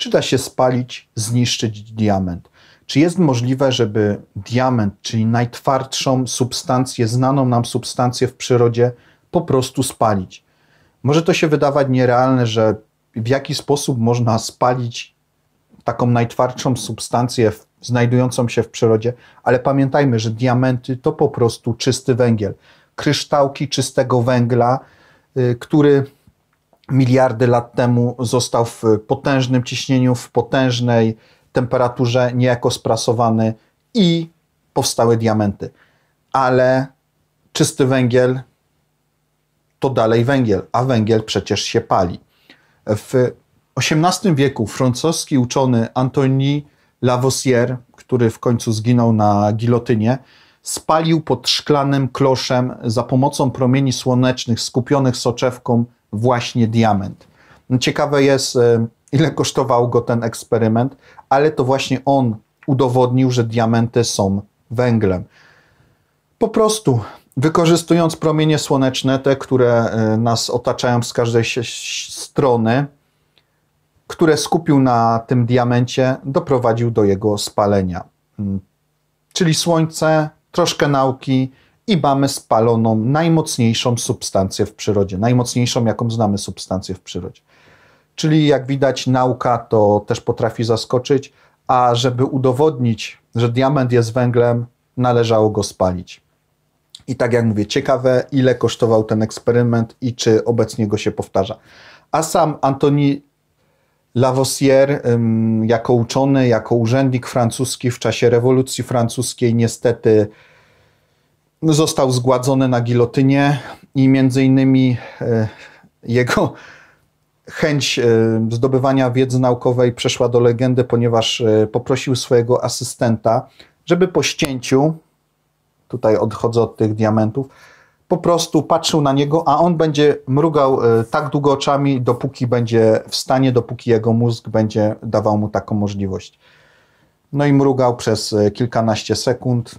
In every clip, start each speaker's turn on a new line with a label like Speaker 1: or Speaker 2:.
Speaker 1: Czy da się spalić, zniszczyć diament? Czy jest możliwe, żeby diament, czyli najtwardszą substancję, znaną nam substancję w przyrodzie, po prostu spalić? Może to się wydawać nierealne, że w jaki sposób można spalić taką najtwardszą substancję znajdującą się w przyrodzie, ale pamiętajmy, że diamenty to po prostu czysty węgiel. Kryształki czystego węgla, y, który miliardy lat temu został w potężnym ciśnieniu, w potężnej temperaturze niejako sprasowany i powstały diamenty. Ale czysty węgiel to dalej węgiel, a węgiel przecież się pali. W XVIII wieku francuski uczony Antoni Lavoisier, który w końcu zginął na gilotynie, spalił pod szklanym kloszem za pomocą promieni słonecznych skupionych soczewką właśnie diament. No, ciekawe jest, e, ile kosztował go ten eksperyment, ale to właśnie on udowodnił, że diamenty są węglem. Po prostu wykorzystując promienie słoneczne, te, które e, nas otaczają z każdej strony, które skupił na tym diamencie, doprowadził do jego spalenia. Mm. Czyli słońce troszkę nauki i mamy spaloną najmocniejszą substancję w przyrodzie, najmocniejszą, jaką znamy substancję w przyrodzie. Czyli jak widać, nauka to też potrafi zaskoczyć, a żeby udowodnić, że diament jest węglem, należało go spalić. I tak jak mówię, ciekawe, ile kosztował ten eksperyment i czy obecnie go się powtarza. A sam Antoni Lavoisier jako uczony, jako urzędnik francuski w czasie rewolucji francuskiej niestety no, został zgładzony na gilotynie i między innymi e, jego chęć e, zdobywania wiedzy naukowej przeszła do legendy, ponieważ e, poprosił swojego asystenta, żeby po ścięciu, tutaj odchodzę od tych diamentów, po prostu patrzył na niego, a on będzie mrugał e, tak długo oczami, dopóki będzie w stanie, dopóki jego mózg będzie dawał mu taką możliwość. No i mrugał przez e, kilkanaście sekund.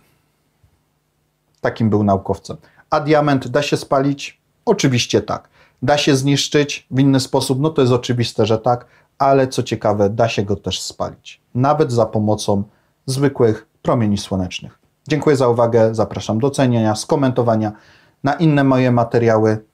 Speaker 1: Takim był naukowcem. A diament da się spalić? Oczywiście tak. Da się zniszczyć w inny sposób? No to jest oczywiste, że tak, ale co ciekawe, da się go też spalić. Nawet za pomocą zwykłych promieni słonecznych. Dziękuję za uwagę, zapraszam do cenienia, skomentowania na inne moje materiały